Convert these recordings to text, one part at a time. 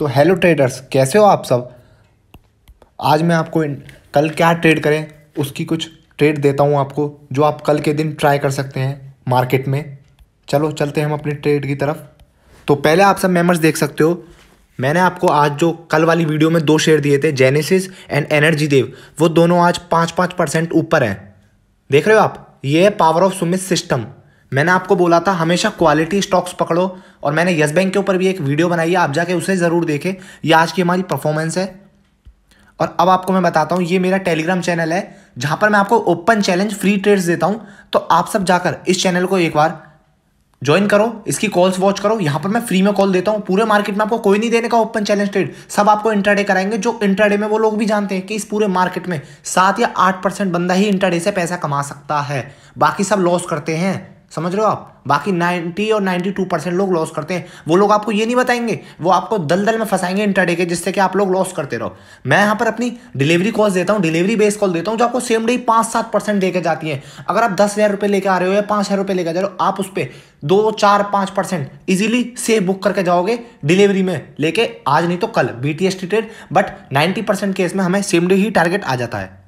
तो hello traders कैसे हो आप सब आज मैं आपको इन, कल क्या ट्रेड करें उसकी कुछ ट्रेड देता हूँ आपको जो आप कल के दिन ट्राई कर सकते हैं मार्केट में चलो चलते हैं हम अपने ट्रेड की तरफ तो पहले आप सब मेम्बर्स देख सकते हो मैंने आपको आज जो कल वाली वीडियो में दो शेयर दिए थे जेनेसिस एंड एनर्जी देव वो दोनों आज पाँच पाँच परसेंट ऊपर हैं देख रहे हो आप ये है पावर ऑफ सुमित सिस्टम मैंने आपको बोला था हमेशा क्वालिटी स्टॉक्स पकड़ो और मैंने येस बैंक के ऊपर भी एक वीडियो बनाई है आप जाके उसे ज़रूर देखें ये आज की हमारी परफॉर्मेंस है और अब आपको मैं बताता हूँ ये मेरा टेलीग्राम चैनल है जहाँ पर मैं आपको ओपन चैलेंज फ्री ट्रेड्स देता हूँ तो आप सब जाकर इस चैनल को एक बार ज्वाइन करो इसकी कॉल्स वॉच करो यहाँ पर मैं फ्री में कॉल देता हूँ पूरे मार्केट में आपको कोई नहीं देने का ओपन चैलेंज ट्रेड सब आपको इंटरडे कराएंगे जो इंटरडे में वो लोग भी जानते हैं कि इस पूरे मार्केट में सात या आठ परसेंट बंदा ही इंटरडे से पैसा कमा सकता है बाकी सब लॉस करते हैं समझ रहे हो आप बाकी 90 और 92 परसेंट लोग लॉस करते हैं वो लोग आपको ये नहीं बताएंगे वो आपको दलदल में फंसाएंगे इंटरडे के जिससे कि आप लोग लॉस करते रहो मैं यहाँ पर अपनी डिलीवरी कॉल देता हूँ डिलीवरी बेस कॉल देता हूँ जो आपको सेम डे पाँच सात परसेंट देकर जाती है अगर आप दस हज़ार रुपये लेकर आ रहे हो या पाँच हज़ार रुपये लेकर जा रहे हो आप उस पर दो चार पाँच परसेंट ईजिली सेव बुक करके जाओगे डिलीवरी में लेके आज नहीं तो कल B T S trade but ninety percent case में हमें सेम डे ही टारगेट आ जाता है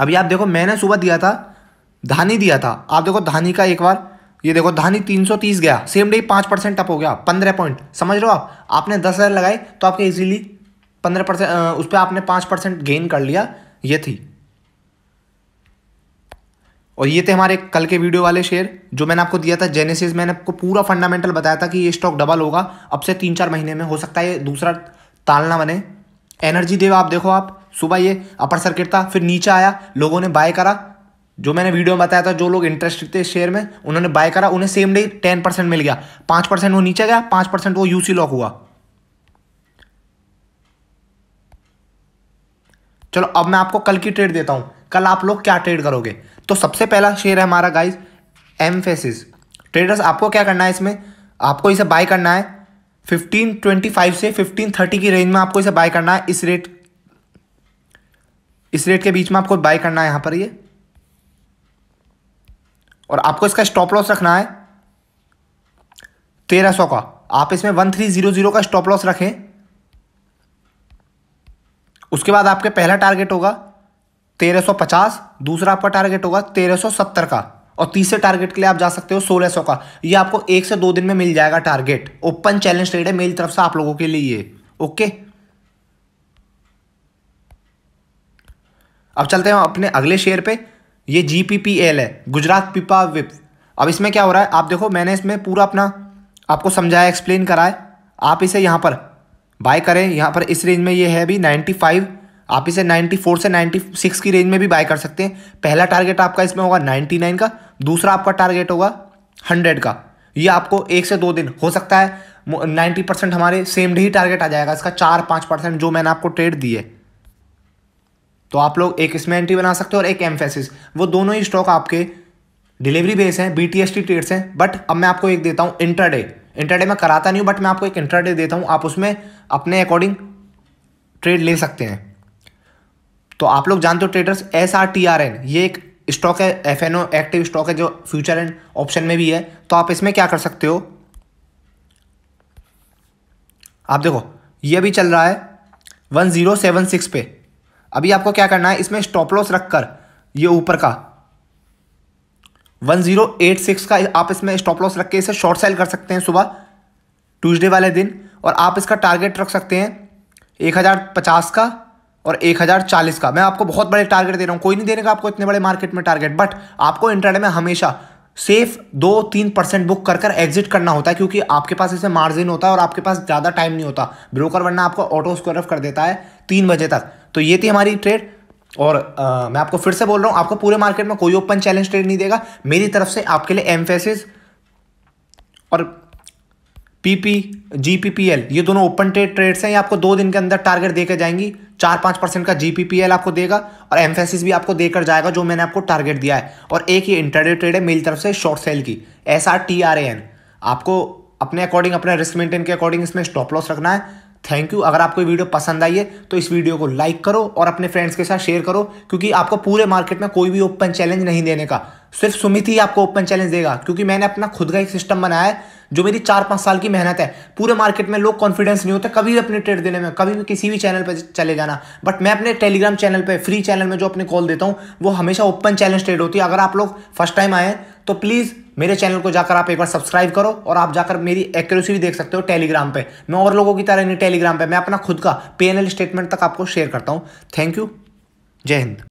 अभी आप देखो मैंने सुबह दिया था धानी दिया था आप देखो धानी का एक बार ये देखो धानी 330 गया सेम डे पांच परसेंट टप हो गया पंद्रह पॉइंट समझ लो आप आपने दस हज़ार लगाए तो आपके इजीली पंद्रह परसेंट उस पर आपने पांच परसेंट गेन कर लिया ये थी और ये थे हमारे कल के वीडियो वाले शेयर जो मैंने आपको दिया था जेनेसिस मैंने आपको पूरा फंडामेंटल बताया था कि ये स्टॉक डबल होगा अब से तीन चार महीने में हो सकता है दूसरा तालना बने एनर्जी देव आप देखो आप सुबह ये अपर सर्किट था फिर नीचे आया लोगों ने बाय करा जो मैंने वीडियो में बताया था जो लोग इंटरेस्टेड थे शेयर में उन्होंने बाय करा उन्हें सेम डे टेन परसेंट मिल गया पांच परसेंट वो नीचे गया पांच परसेंट वो यूसी लॉक हुआ चलो अब मैं आपको कल की ट्रेड देता हूं कल आप लोग क्या ट्रेड करोगे तो सबसे पहला शेयर है हमारा गाइज एमफेसिस ट्रेडर्स आपको क्या करना है इसमें आपको इसे बाय करना है फिफ्टीन ट्वेंटी फाइव से फिफ्टीन थर्टी की रेंज में आपको इसे बाय करना है इस रेट इस रेट के बीच में आपको बाय करना है यहां पर ये यह। और आपको इसका स्टॉप लॉस रखना है तेरह सौ का आप इसमें वन थ्री जीरो जीरो का स्टॉप लॉस रखें उसके बाद आपके पहला टारगेट होगा तेरह सौ पचास दूसरा आपका टारगेट होगा तेरह सौ सत्तर का और तीसरे टारगेट के लिए आप जा सकते हो सोलह सौ का ये आपको एक से दो दिन में मिल जाएगा टारगेट ओपन चैलेंज ट्रेड है मेरी तरफ से आप लोगों के लिए ओके अब चलते हैं अपने अगले शेयर पे ये जी पी पी एल है गुजरात पिपा विप अब इसमें क्या हो रहा है आप देखो मैंने इसमें पूरा अपना आपको समझाया एक्सप्लेन है आप इसे यहाँ पर बाय करें यहाँ पर इस रेंज में ये है भी 95 आप इसे 94 से 96 की रेंज में भी बाय कर सकते हैं पहला टारगेट आपका इसमें होगा 99 का दूसरा आपका टारगेट होगा 100 का ये आपको एक से दो दिन हो सकता है 90 परसेंट हमारे सेम डे ही टारगेट आ जाएगा इसका चार पाँच परसेंट जो मैंने आपको ट्रेड दी है तो आप लोग एक इसमें एंट्री बना सकते हो और एक एम्फेसिस वो दोनों ही स्टॉक आपके डिलीवरी बेस हैं B T S T trades हैं बट अब मैं आपको एक देता हूँ इंटरडे इंटरडे में कराता नहीं हूँ बट मैं आपको एक इंटरडे देता हूँ आप उसमें अपने अकॉर्डिंग ट्रेड ले सकते हैं तो आप लोग जानते हो traders S R T R N ये एक स्टॉक है F N O active stock है जो फ्यूचर एंड ऑप्शन में भी है तो आप इसमें क्या कर सकते हो आप देखो ये भी चल रहा है वन जीरो सेवन सिक्स पे अभी आपको क्या करना है इसमें स्टॉप लॉस रखकर ये ऊपर का 1086 का आप इसमें स्टॉप लॉस रख के इसे शॉर्ट सेल कर सकते हैं सुबह ट्यूजडे वाले दिन और आप इसका टारगेट रख सकते हैं 1050 का और 1040 का मैं आपको बहुत बड़े टारगेट दे रहा हूँ कोई नहीं देने का आपको इतने बड़े मार्केट में टारगेट बट आपको इंटरनेट में हमेशा सेफ दो तीन परसेंट बुक कर कर एग्जिट करना होता है क्योंकि आपके पास इसमें मार्जिन होता है और आपके पास ज़्यादा टाइम नहीं होता ब्रोकर वरना आपको ऑटो स्क्वायर कर देता है तीन बजे तक तो ये थी हमारी ट्रेड और आ, मैं आपको फिर से बोल रहा हूँ आपको पूरे मार्केट में कोई ओपन चैलेंज ट्रेड नहीं देगा मेरी तरफ से आपके लिए एम्फेसिस और पीपी जीपीपीएल ये दोनों ओपन ट्रेड ट्रेड्स हैं ये आपको दो दिन के अंदर टारगेट देकर जाएंगी चार पाँच परसेंट का जीपीपीएल आपको देगा और एम्फेसिस भी आपको देकर जाएगा जो मैंने आपको टारगेट दिया है और एक ही इंटरडे ट्रेड है मेरी तरफ से शॉर्ट सेल की S R T R A N आपको अपने अकॉर्डिंग अपने रिस्क मेंटेन के अकॉर्डिंग इसमें स्टॉप लॉस रखना है थैंक यू अगर आपको वीडियो पसंद आई है तो इस वीडियो को लाइक करो और अपने फ्रेंड्स के साथ शेयर करो क्योंकि आपको पूरे मार्केट में कोई भी ओपन चैलेंज नहीं देने का सिर्फ सुमित ही आपको ओपन चैलेंज देगा क्योंकि मैंने अपना खुद का एक सिस्टम बनाया है जो मेरी चार पाँच साल की मेहनत है पूरे मार्केट में लोग कॉन्फिडेंस नहीं होते कभी भी अपने ट्रेड देने में कभी भी किसी भी चैनल पर चले जाना बट मैं अपने टेलीग्राम चैनल पर फ्री चैनल में जो अपने कॉल देता हूँ वो हमेशा ओपन चैलेंज ट्रेड होती है अगर आप लोग फर्स्ट टाइम आए तो प्लीज़ मेरे चैनल को जाकर आप एक बार सब्सक्राइब करो और आप जाकर मेरी एक्यूरेसी भी देख सकते हो टेलीग्राम पे मैं और लोगों की तरह नहीं टेलीग्राम पे मैं अपना खुद का पीएनएल स्टेटमेंट तक आपको शेयर करता हूँ थैंक यू जय हिंद